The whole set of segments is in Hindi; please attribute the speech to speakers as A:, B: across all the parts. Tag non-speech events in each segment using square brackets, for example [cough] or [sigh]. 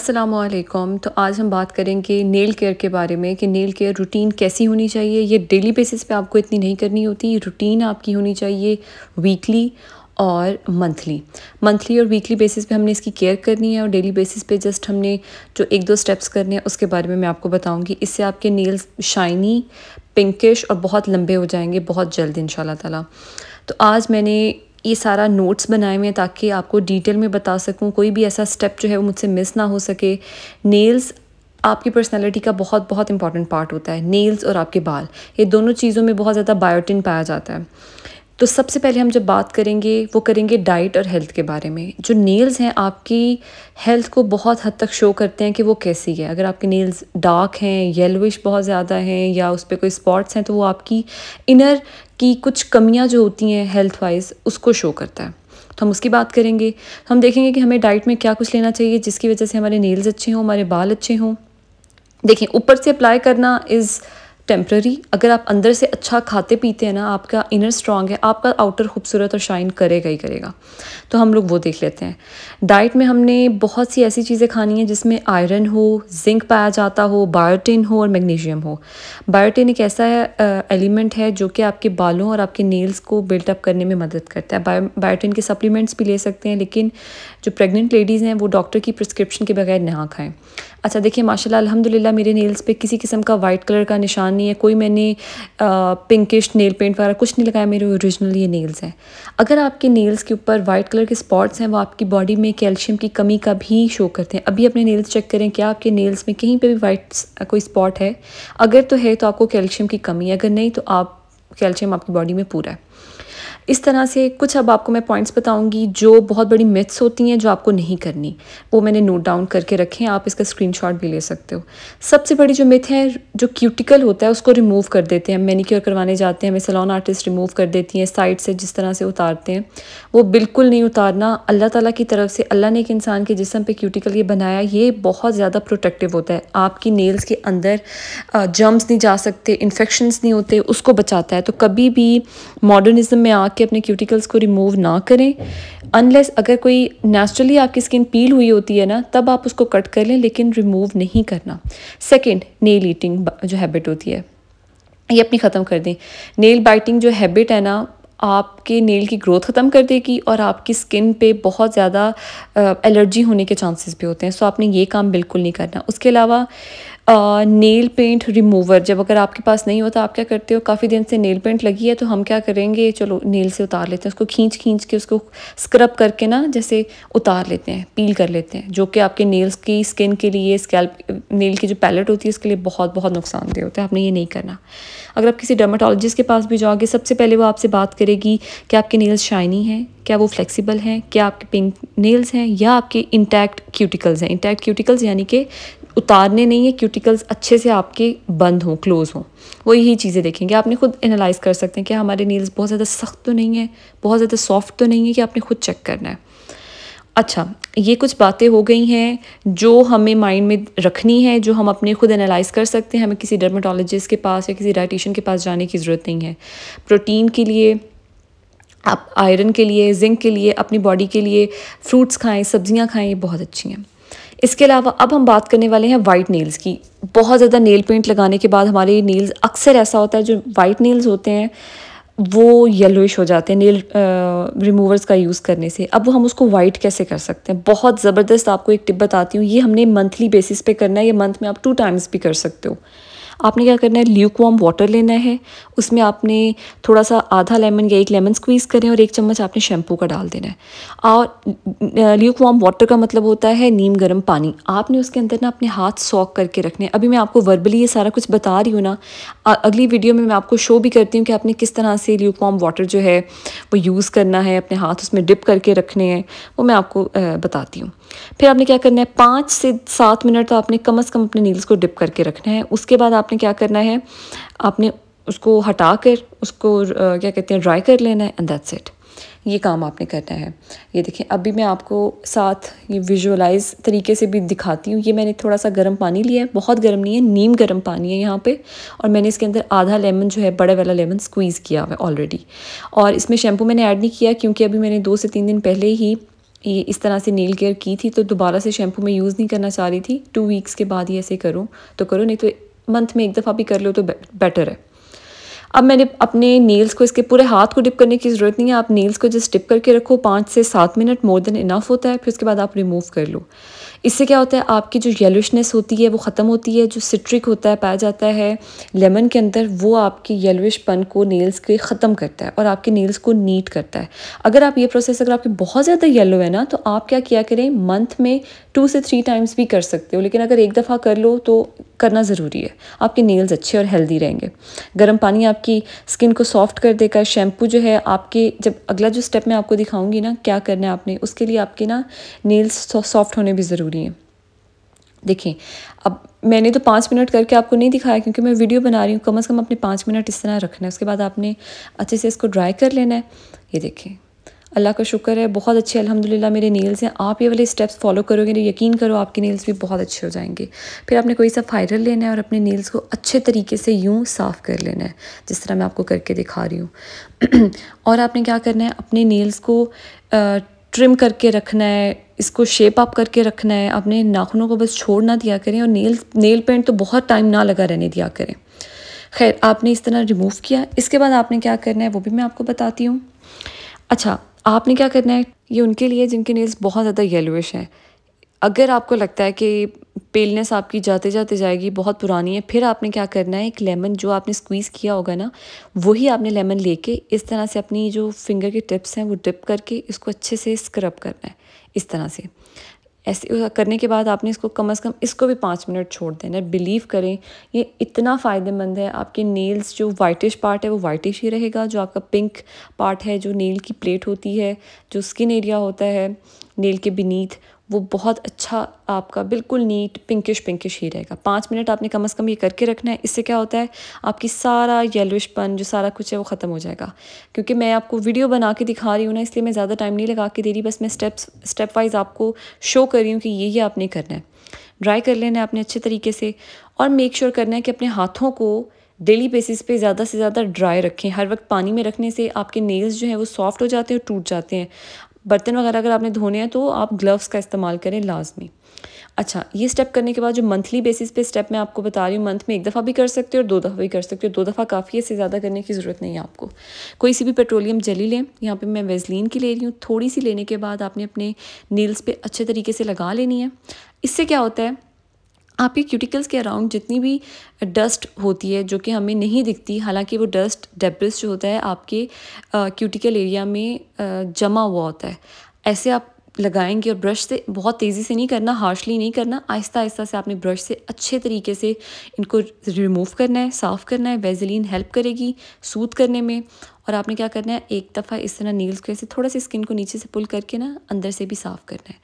A: असलकम तो आज हम बात करेंगे नेल केयर के बारे में कि नेल केयर रूटीन कैसी होनी चाहिए ये डेली बेसिस पे आपको इतनी नहीं करनी होती रूटीन आपकी होनी चाहिए वीकली और मंथली मंथली और वीकली बेसिस पे हमने इसकी केयर करनी है और डेली बेसिस पे जस्ट हमने जो एक दो स्टेप्स करने हैं उसके बारे में मैं आपको बताऊंगी इससे आपके नेल्स शाइनी पिंकिश और बहुत लंबे हो जाएंगे बहुत जल्द इन ताला तो आज मैंने ये सारा नोट्स बनाए हुए हैं ताकि आपको डिटेल में बता सकूँ कोई भी ऐसा स्टेप जो है वो मुझसे मिस ना हो सके नेल्स आपकी पर्सनालिटी का बहुत बहुत इंपॉर्टेंट पार्ट होता है नेल्स और आपके बाल ये दोनों चीज़ों में बहुत ज़्यादा बायोटिन पाया जाता है तो सबसे पहले हम जब बात करेंगे वो करेंगे डाइट और हेल्थ के बारे में जो नेल्स हैं आपकी हेल्थ को बहुत हद तक शो करते हैं कि वो कैसी है अगर आपके नेल्स डार्क हैं येलोइश बहुत ज़्यादा हैं या उस पर कोई स्पॉट्स हैं तो वो आपकी इनर की कुछ कमियाँ जो होती हैं हेल्थ वाइज उसको शो करता है तो हम उसकी बात करेंगे हम देखेंगे कि हमें डाइट में क्या कुछ लेना चाहिए जिसकी वजह से हमारे नेल्स अच्छे हों हमारे बाल अच्छे हों देखें ऊपर से अप्लाई करना इज़ टेम्प्ररी अगर आप अंदर से अच्छा खाते पीते हैं ना आपका इनर स्ट्रांग है आपका आउटर खूबसूरत और शाइन करेगा ही करेगा तो हम लोग वो देख लेते हैं डाइट में हमने बहुत सी ऐसी चीज़ें खानी हैं जिसमें आयरन हो जिंक पाया जाता हो बायोटिन हो और मैग्नीशियम हो बायोटिन एक ऐसा एलिमेंट है जो कि आपके बालों और आपके नेल्स को बिल्टअप करने में मदद करता है बायो बायोटिन के सप्लीमेंट्स भी ले सकते हैं लेकिन जो प्रेगनेंट लेडीज़ हैं वो डॉक्टर की प्रिस्क्रिप्शन के बगैर ना खाएँ अच्छा देखिए माशाल्लाह अलहमदिल्ला मेरे नेल्स पे किसी किस्म का वाइट कलर का निशान नहीं है कोई मैंने पिंकिश नेल पेंट वगैरह कुछ नहीं लगाया मेरे ओरिजिनल ये नेल्स हैं अगर आपके नेल्स के ऊपर वाइट कलर के स्पॉट्स हैं वो आपकी बॉडी में कैल्शियम की कमी का भी शो करते हैं अभी अपने नेल्स चेक करें क्या आपके नेल्स में कहीं पर भी वाइट कोई स्पॉट है अगर तो है तो आपको कैल्शियम की कमी है अगर नहीं तो आप कैल्शियम आपकी बॉडी में पूरा है इस तरह से कुछ अब आपको मैं पॉइंट्स बताऊंगी जो बहुत बड़ी मिथ्स होती हैं जो आपको नहीं करनी वो मैंने नोट डाउन करके रखे हैं आप इसका स्क्रीनशॉट भी ले सकते हो सबसे बड़ी जो मिथ है जो क्यूटिकल होता है उसको रिमूव कर देते हैं क्योर करवाने जाते हैं हमें सलोन आर्टिस्ट रिमूव कर देती हैं साइड से जिस तरह से उतारते हैं वो बिल्कुल नहीं उतारना अल्लाह तला की तरफ से अल्लाह ने एक इंसान के जिसम पे क्यूटिकल ये बनाया ये बहुत ज़्यादा प्रोटेक्टिव होता है आपकी नेल्स के अंदर जर्म्स नहीं जा सकते इन्फेक्शन नहीं होते उसको बचाता है तो कभी भी मॉडर्न मॉडर्निज्म में आके अपने क्यूटिकल्स को रिमूव ना करें अनलेस अगर कोई नेचुरली आपकी स्किन पील हुई होती है ना तब आप उसको कट कर लें लेकिन रिमूव नहीं करना सेकेंड नेल ईटिंग जो हैबिट होती है ये अपनी ख़त्म कर दें नेल बाइटिंग जो हैबिट है ना आपके नेल की ग्रोथ ख़त्म कर देगी और आपकी स्किन पे बहुत ज़्यादा एलर्जी होने के चांसेस भी होते हैं सो आपने ये काम बिल्कुल नहीं करना उसके अलावा नेल पेंट रिमूवर जब अगर आपके पास नहीं होता आप क्या करते हो काफ़ी दिन से नेल पेंट लगी है तो हम क्या करेंगे चलो नेल से उतार लेते हैं उसको खींच खींच के उसको स्क्रब करके ना जैसे उतार लेते हैं पील कर लेते हैं जो कि आपके नेल्स की स्किन के लिए स्कैल्प नेल की जो पैलेट होती है उसके लिए बहुत बहुत नुकसानदेह होता है आपने ये नहीं करना अगर आप किसी डर्माटोलॉजिस्ट के पास भी जाओगे सबसे पहले वो आपसे बात करेगी कि आपके नेल्स शाइनी हैं क्या वो फ्लेक्सिबल हैं क्या आपके पिंक नेल्स हैं या आपके इंटैक्ट क्यूटिकल्स हैं इंटैक्ट क्यूटिकल्स यानी कि उतारने नहीं है क्यूटिकल्स अच्छे से आपके बंद हों क्लोज़ हों वो यही चीज़ें देखेंगे आपने खुद एनालाइज कर सकते हैं कि हमारे नील्स बहुत ज़्यादा सख्त तो नहीं है बहुत ज़्यादा सॉफ्ट तो नहीं है कि आपने खुद चेक करना है अच्छा ये कुछ बातें हो गई हैं जो हमें माइंड में रखनी है जो हम अपने खुद एनालाइज कर सकते हैं हमें किसी डर्माटोलॉजिस्ट के पास या किसी डाइटिशन के पास जाने की ज़रूरत नहीं है प्रोटीन के लिए आप आयरन के लिए जिंक के लिए अपनी बॉडी के लिए फ्रूट्स खाएं सब्जियां खाएं बहुत अच्छी हैं इसके अलावा अब हम बात करने वाले हैं वाइट नेल्स की बहुत ज़्यादा नेल पेंट लगाने के बाद हमारे नेल्स अक्सर ऐसा होता है जो वाइट नेल्स होते हैं वो येलोइश हो जाते हैं नेल रिमूवर्स का यूज़ करने से अब वो हम उसको वाइट कैसे कर सकते हैं बहुत ज़बरदस्त आपको एक टिप बताती हूँ ये हमने मंथली बेसिस पे करना है ये मंथ में आप टू टाइम्स भी कर सकते हो आपने क्या करना है ल्यूक वॉम वाटर लेना है उसमें आपने थोड़ा सा आधा लेमन या एक लेमन स्क्वीज़ करें और एक चम्मच आपने शैम्पू का डाल देना है और ल्यूक वॉम वाटर का मतलब होता है नीम गर्म पानी आपने उसके अंदर ना अपने हाथ सॉक करके रखने अभी मैं आपको वर्बली ये सारा कुछ बता रही हूँ ना अगली वीडियो में मैं आपको शो भी करती हूँ कि आपने किस तरह से ल्यूक वॉम वाटर जो है वो यूज़ करना है अपने हाथ उसमें डिप करके रखने हैं वो मैं आपको बताती हूँ फिर आपने क्या करना है पाँच से सात मिनट तो आपने कम अज़ कम अपने नील्स को डिप करके रखना है उसके बाद आपने क्या करना है आपने उसको हटा कर उसको क्या कहते हैं ड्राई कर लेना है एंड दैट्स इट ये काम आपने करना है ये देखें अभी मैं आपको साथ ये विजुअलाइज तरीके से भी दिखाती हूँ ये मैंने थोड़ा सा गर्म पानी लिया है बहुत गर्म नहीं है नीम गर्म पानी है यहाँ पे और मैंने इसके अंदर आधा लेमन जो है बड़ा वाला लेमन स्क्वीज़ किया हुआ है ऑलरेडी और इसमें शैम्पू मैंने ऐड नहीं किया क्योंकि अभी मैंने दो से तीन दिन पहले ही ये इस तरह से नील केयर की थी तो दोबारा से शैम्पू मैं यूज़ नहीं करना चाह रही थी टू वीक्स के बाद ही ऐसे करूँ तो करो नहीं तो मंथ में एक दफ़ा भी कर लो तो बेटर है अब मैंने अपने नील्स को इसके पूरे हाथ को डिप करने की ज़रूरत नहीं है आप नील्स को जस्ट डिप करके रखो पाँच से सात मिनट मोर देन इनफ होता है फिर उसके बाद आप रिमूव कर लो इससे क्या होता है आपकी जो येलोशनेस होती है वो ख़त्म होती है जो सिट्रिक होता है पाया जाता है लेमन के अंदर वो आपकी येलोशपन को नेल्स के ख़त्म करता है और आपके नेल्स को नीट करता है अगर आप ये प्रोसेस अगर आपके बहुत ज़्यादा येलो है ना तो आप क्या किया करें मंथ में टू से थ्री टाइम्स भी कर सकते हो लेकिन अगर एक दफ़ा कर लो तो करना ज़रूरी है आपके नेल्स अच्छे और हेल्दी रहेंगे गर्म पानी आपकी स्किन को सॉफ्ट कर देगा शैम्पू जो है आपके जब अगला जो स्टेप मैं आपको दिखाऊंगी ना क्या करना है आपने उसके लिए आपके ना नेल्स सॉफ्ट होने भी ज़रूरी ज़रूरी है देखिए अब मैंने तो पाँच मिनट करके आपको नहीं दिखाया क्योंकि मैं वीडियो बना रही हूँ कम अज़ कम अपने पाँच मिनट इस तरह रखना है उसके बाद आपने अच्छे से इसको ड्राई कर लेना है ये देखें अल्लाह का शुक्र है बहुत अच्छे अल्हम्दुलिल्लाह मेरे नेल्स हैं आप ये वाले स्टेप्स फॉलो करोगे तो यकीन करो आपके नेल्स भी बहुत अच्छे हो जाएंगे फिर आपने कोई सा फायरल लेना है और अपने नेल्स को अच्छे तरीके से यूँ साफ़ कर लेना है जिस तरह मैं आपको करके दिखा रही हूँ [clears throat] और आपने क्या करना है अपने नेल्स को ट्रिम करके रखना है इसको शेप अप करके रखना है अपने नाखूनों को बस छोड़ ना दिया करें और नेल नेल पेंट तो बहुत टाइम ना लगा रहने दिया करें खैर आपने इस तरह रिमूव किया इसके बाद आपने क्या करना है वो भी मैं आपको बताती हूँ अच्छा आपने क्या करना है ये उनके लिए जिनके नेल्स बहुत ज़्यादा येलोइश हैं अगर आपको लगता है कि पेलनेस आपकी जाते जाते जाएगी बहुत पुरानी है फिर आपने क्या करना है एक लेमन जो आपने स्क्वीज़ किया होगा ना वही आपने लेमन लेके इस तरह से अपनी जो फिंगर के टिप्स हैं वो डिप करके इसको अच्छे से स्क्रब करना है इस तरह से ऐसे करने के बाद आपने इसको कम अज़ कम इसको भी पाँच मिनट छोड़ देना बिलीव करें ये इतना फ़ायदेमंद है आपके नेल्स जो वाइटिश पार्ट है वो वाइटिश ही रहेगा जो आपका पिंक पार्ट है जो नेल की प्लेट होती है जो स्किन एरिया होता है नेल के बीनीथ वो बहुत अच्छा आपका बिल्कुल नीट पिंकिश पिंकिश ही रहेगा पाँच मिनट आपने कम अज़ कम ये करके रखना है इससे क्या होता है आपकी सारा येलोशपन जो सारा कुछ है वो ख़त्म हो जाएगा क्योंकि मैं आपको वीडियो बना के दिखा रही हूँ ना इसलिए मैं ज़्यादा टाइम नहीं लगा के दे रही बस मैं स्टेप्स स्टेप वाइज आपको शो कर रही हूँ कि ये ही आपने करना है ड्राई कर लेना है आपने अच्छे तरीके से और मेक श्योर sure करना है कि अपने हाथों को डेली बेसिस पे ज़्यादा से ज़्यादा ड्राई रखें हर वक्त पानी में रखने से आपके नेल्स जो हैं वो सॉफ्ट हो जाते हैं और टूट जाते हैं बर्तन वगैरह अगर आपने धोने हैं तो आप ग्लव्स का इस्तेमाल करें लाजमी अच्छा ये स्टेप करने के बाद जो मंथली बेसिस पे स्टेप मैं आपको बता रही हूँ मंथ में एक दफ़ा भी कर सकते हो और दो दफ़ा भी कर सकते हो दो दफ़ा काफ़ी है इससे ज़्यादा करने की ज़रूरत नहीं है आपको कोई सी भी पेट्रोलियम जली लें यहाँ पे मैं वेजलिन की ले रही हूँ थोड़ी सी लेने के बाद आपने अपने नील्स पे अच्छे तरीके से लगा लेनी है इससे क्या होता है आपके क्यूटिकल्स के अराउंड जितनी भी डस्ट uh, होती है जो कि हमें नहीं दिखती हालांकि वो डस्ट डेब्रिस जो होता है आपके क्यूटिकल uh, एरिया में uh, जमा हुआ होता है ऐसे आप लगाएंगे और ब्रश से बहुत तेज़ी से नहीं करना हार्शली नहीं करना आहिस्ता आहिस्ता से आपने ब्रश से अच्छे तरीके से इनको रिमूव करना है साफ़ करना है वेजलिन हेल्प करेगी सूद करने में और आपने क्या करना है एक दफ़ा इस तरह नील्स को ऐसे थोड़ा सा स्किन को नीचे से पुल करके ना अंदर से भी साफ़ करना है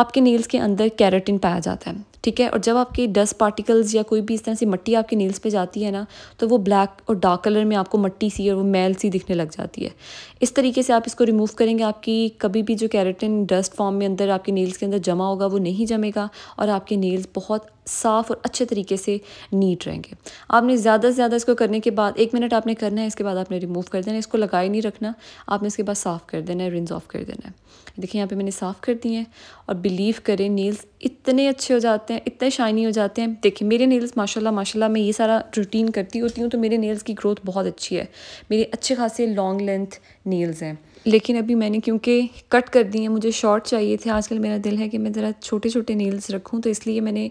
A: आपके नील्स के अंदर कैरेटिन पाया जाता है ठीक है और जब आपके डस्ट पार्टिकल्स या कोई भी इस तरह से मट्टी आपके नील्स पे जाती है ना तो वो ब्लैक और डार्क कलर में आपको मट्टी सी और वो मैल सी दिखने लग जाती है इस तरीके से आप इसको रिमूव करेंगे आपकी कभी भी जो कैरेटिन डस्ट फॉर्म में अंदर आपके नील्स के अंदर जमा होगा वो नहीं जमेगा और आपके नील्स बहुत साफ़ और अच्छे तरीके से नीट रहेंगे आपने ज़्यादा से ज़्यादा इसको करने के बाद एक मिनट आपने करना है इसके बाद आपने रिमूव कर देना है इसको लगाए नहीं रखना आपने इसके बाद साफ़ कर देना है रिंस ऑफ कर देना है देखिए यहाँ पे मैंने साफ़ कर दी हैं और बिलीव करें नेल्स इतने अच्छे हो जाते हैं इतने शाइनी हो जाते हैं देखिए मेरे नेल्स माशाल्लाह माशाल्लाह मैं ये सारा रूटीन करती होती हूँ तो मेरे नेल्स की ग्रोथ बहुत अच्छी है मेरे अच्छे खासे लॉन्ग लेंथ नेल्स हैं लेकिन अभी मैंने क्योंकि कट कर दिए हैं मुझे शॉर्ट चाहिए थे आजकल मेरा दिल है कि मैं ज़रा छोटे छोटे नील्स रखूँ तो इसलिए मैंने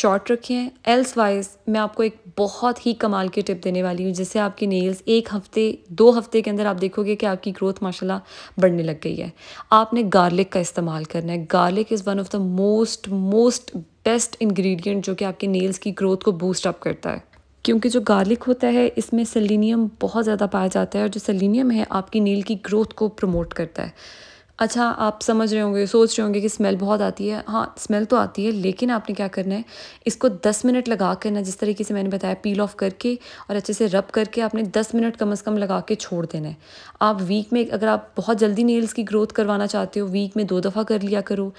A: शॉर्ट रखे हैं एल्स वाइज मैं आपको एक बहुत ही कमाल की टिप देने वाली हूँ जिससे आपकी नेल्स एक हफ्ते दो हफ्ते के अंदर आप देखोगे कि आपकी ग्रोथ माशाला बढ़ने लग गई है आपने गार्लिक का इस्तेमाल करना है garlic is one of the most most best ingredient जो कि आपके नेल्स की ग्रोथ को बूस्ट अप करता है क्योंकि जो गार्लिक होता है इसमें सेलिनियम बहुत ज़्यादा पाया जाता है और जो सेलिनियम है आपकी नील की ग्रोथ को प्रमोट करता है अच्छा आप समझ रहे होंगे सोच रहे होंगे कि स्मेल बहुत आती है हाँ स्मेल तो आती है लेकिन आपने क्या करना है इसको 10 मिनट लगा कर ना जिस तरीके से मैंने बताया पील ऑफ करके और अच्छे से रब करके आपने 10 मिनट कम से कम लगा के छोड़ देना है आप वीक में अगर आप बहुत जल्दी नेल्स की ग्रोथ करवाना चाहते हो वीक में दो दफ़ा कर लिया करो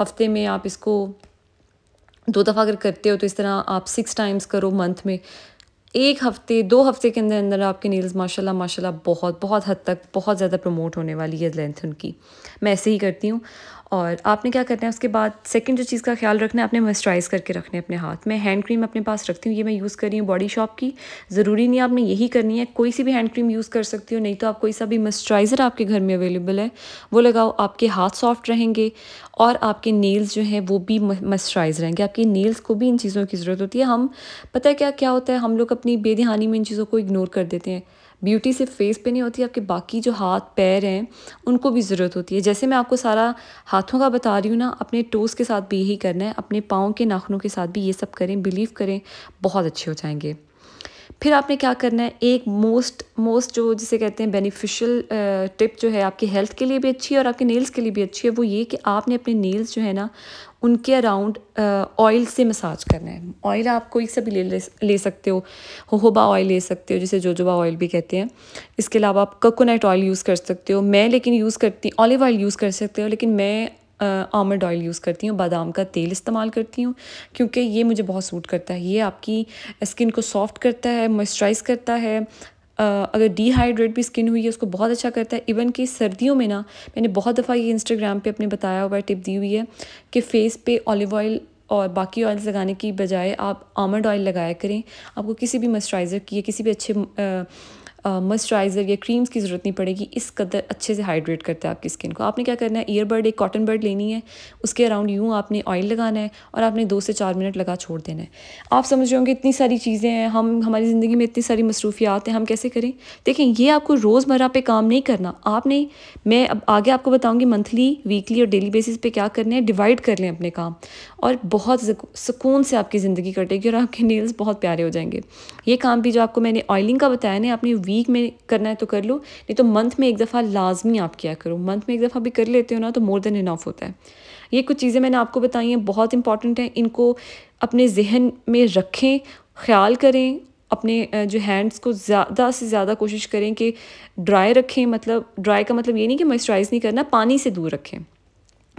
A: हफ्ते में आप इसको दो दफ़ा अगर करते हो तो इस तरह आप सिक्स टाइम्स करो मंथ में एक हफ्ते दो हफ्ते के अंदर अंदर आपके नील्स माशाल्लाह माशाल्लाह बहुत बहुत हद तक बहुत ज़्यादा प्रमोट होने वाली है लेंथ उनकी मैं ऐसे ही करती हूँ और आपने क्या करना है उसके बाद सेकंड जो चीज़ का ख्याल रखना है आपने मॉइस्चराइज़ करके रखने अपने हाथ में हैंड क्रीम अपने पास रखती हूँ ये मैं यूज़ कर रही हूँ बॉडी शॉप की ज़रूरी नहीं आपने यही करनी है कोई सी भी हैंड क्रीम यूज़ कर सकती हो नहीं तो आप कोई सा भी मॉइस्चराइज़र आपके घर में अवेलेबल है वो लगाओ आपके हाथ सॉफ्ट रहेंगे और आपके नेल्स जो हैं वो भी मॉइस्चराइज रहेंगे आपके नेल्स को भी इन चीज़ों की ज़रूरत होती है हम पता है क्या क्या होता है हम लोग अपनी बेदहानी में इन चीज़ों को इग्नोर कर देते हैं ब्यूटी सिर्फ फेस पे नहीं होती आपके बाकी जो हाथ पैर हैं उनको भी ज़रूरत होती है जैसे मैं आपको सारा हाथों का बता रही हूँ ना अपने टोस के साथ भी यही करना है अपने पाँव के नाखनों के साथ भी ये सब करें बिलीव करें बहुत अच्छे हो जाएंगे फिर आपने क्या करना है एक मोस्ट मोस्ट जो जिसे कहते हैं बेनिफिशियल टिप जो है आपकी हेल्थ के लिए भी अच्छी है और आपके नेल्स के लिए भी अच्छी है वो ये कि आपने अपने नेल्स जो है ना उनके अराउंड ऑयल से मसाज करना है ऑयल आप कोई सा भी ले ले सकते हो होहोबा ऑयल ले सकते हो जिसे जोजोबा ऑयल भी कहते हैं इसके अलावा आप कोकोनट ऑयल यूज़ कर सकते हो मैं लेकिन यूज़ करती ऑलिव ऑयल यूज़ कर सकते हो लेकिन मैं आमंड ऑयल यूज़ करती हूँ बादाम का तेल इस्तेमाल करती हूँ क्योंकि ये मुझे बहुत सूट करता है ये आपकी स्किन को सॉफ्ट करता है मॉइस्चराइज करता है अगर डिहाइड्रेट भी स्किन हुई है उसको बहुत अच्छा करता है इवन कि सर्दियों में ना मैंने बहुत दफ़ा ये इंस्टाग्राम पे अपने बताया हुआ टिप दी हुई है कि फेस पे ऑलिव ऑयल और बाकी ऑयल्स लगाने की बजाय आप आमंड ऑयल लगाया करें आपको किसी भी मॉइस्चराइज़र की या किसी भी अच्छे आ, मॉइस्चराइज़र या क्रीम्स की ज़रूरत नहीं पड़ेगी इस कदर अच्छे से हाइड्रेट करता है आपकी स्किन को आपने क्या करना है ईयरबड एक कॉटन बर्ड लेनी है उसके अराउंड यूँ आपने ऑयल लगाना है और आपने दो से चार मिनट लगा छोड़ देना है आप समझ रहे होंगे इतनी सारी चीज़ें हैं हम हमारी ज़िंदगी में इतनी सारी मसरूफियात हैं हम कैसे करें देखें ये आपको रोज़मर्रा पर काम नहीं करना आपने मैं अब आगे आपको बताऊँगी मंथली वीकली और डेली बेसिस पर क्या करना है डिवाइड कर लें अपने काम और बहुत सुकून से आपकी ज़िंदगी कटेगी और आपके नील्स बहुत प्यारे हो जाएंगे ये काम भी जो आपको मैंने ऑयलिंग का बताया ना आपने वी वीक में करना है तो कर लो नहीं तो मंथ में एक दफ़ा लाजमी आप किया करो मंथ में एक दफ़ा भी कर लेते हो ना तो मोर देन इनफ होता है ये कुछ चीज़ें मैंने आपको बताई हैं बहुत इंपॉर्टेंट हैं इनको अपने जहन में रखें ख्याल करें अपने जो हैंड्स को ज़्यादा से ज़्यादा कोशिश करें कि ड्राई रखें मतलब ड्राई का मतलब ये नहीं कि मॉइस्चराइज़ नहीं करना पानी से दूर रखें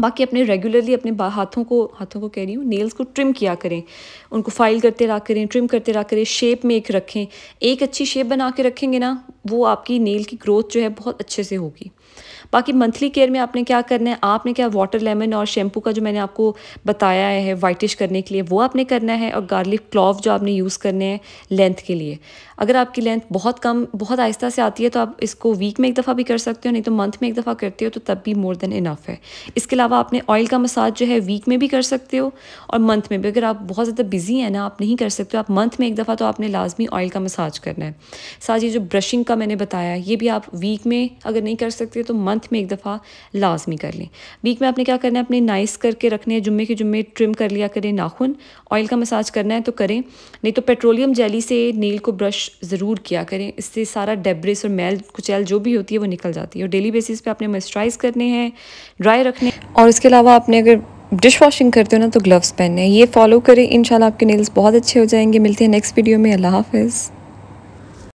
A: बाकी अपने रेगुलरली अपने हाथों को हाथों को कह रही हूँ नेल्स को ट्रिम किया करें उनको फाइल करते रहा करें ट्रिम करते रहा करें शेप में एक रखें एक अच्छी शेप बना के रखेंगे ना वो आपकी नेल की ग्रोथ जो है बहुत अच्छे से होगी बाकी मंथली केयर में आपने क्या करना है आपने क्या वाटर लेमन और शैम्पू का जो मैंने आपको बताया है वाइटिश करने के लिए वो आपने करना है और गार्लिक क्लॉव जो आपने यूज़ करने हैं लेंथ के लिए अगर आपकी लेंथ बहुत कम बहुत आहिस्ता से आती है तो आप इसको वीक में एक दफ़ा भी कर सकते हो नहीं तो मंथ में एक दफ़ा करते हो तो तब भी मोर देन इनफ है इसके अलावा आपने ऑयल का मसाज जो है वीक में भी कर सकते हो और मंथ में भी अगर आप बहुत ज़्यादा बिजी हैं ना आप नहीं कर सकते हो आप मंथ में एक दफ़ा तो आपने लाजमी ऑयल का मसाज करना है साथ ये जो ब्रशिंग का मैंने बताया ये भी आप वीक में अगर नहीं कर सकते तो मंथ मंथ में एक दफ़ा लाजमी कर लें वीक में आपने क्या करना है अपने नाइस करके रखने हैं जुम्मे के जुम्मे ट्रिम कर लिया करें नाखून ऑयल का मसाज करना है तो करें नहीं तो पेट्रोलियम जेली से नील को ब्रश ज़रूर किया करें इससे सारा डेब्रिस और मैल कुचैल जो भी होती है वो निकल जाती है और डेली बेसिस पर आपने मॉइस्चराइज़ करने हैं ड्राई रखने और इसके अलावा आपने अगर डिश वॉशिंग करते हो ना तो ग्लव्स पहने ये फॉलो करें इंशाल्लाह आपके नेल्स बहुत अच्छे हो जाएंगे मिलते हैं नेक्स्ट वीडियो में अल्लाह हाफिज़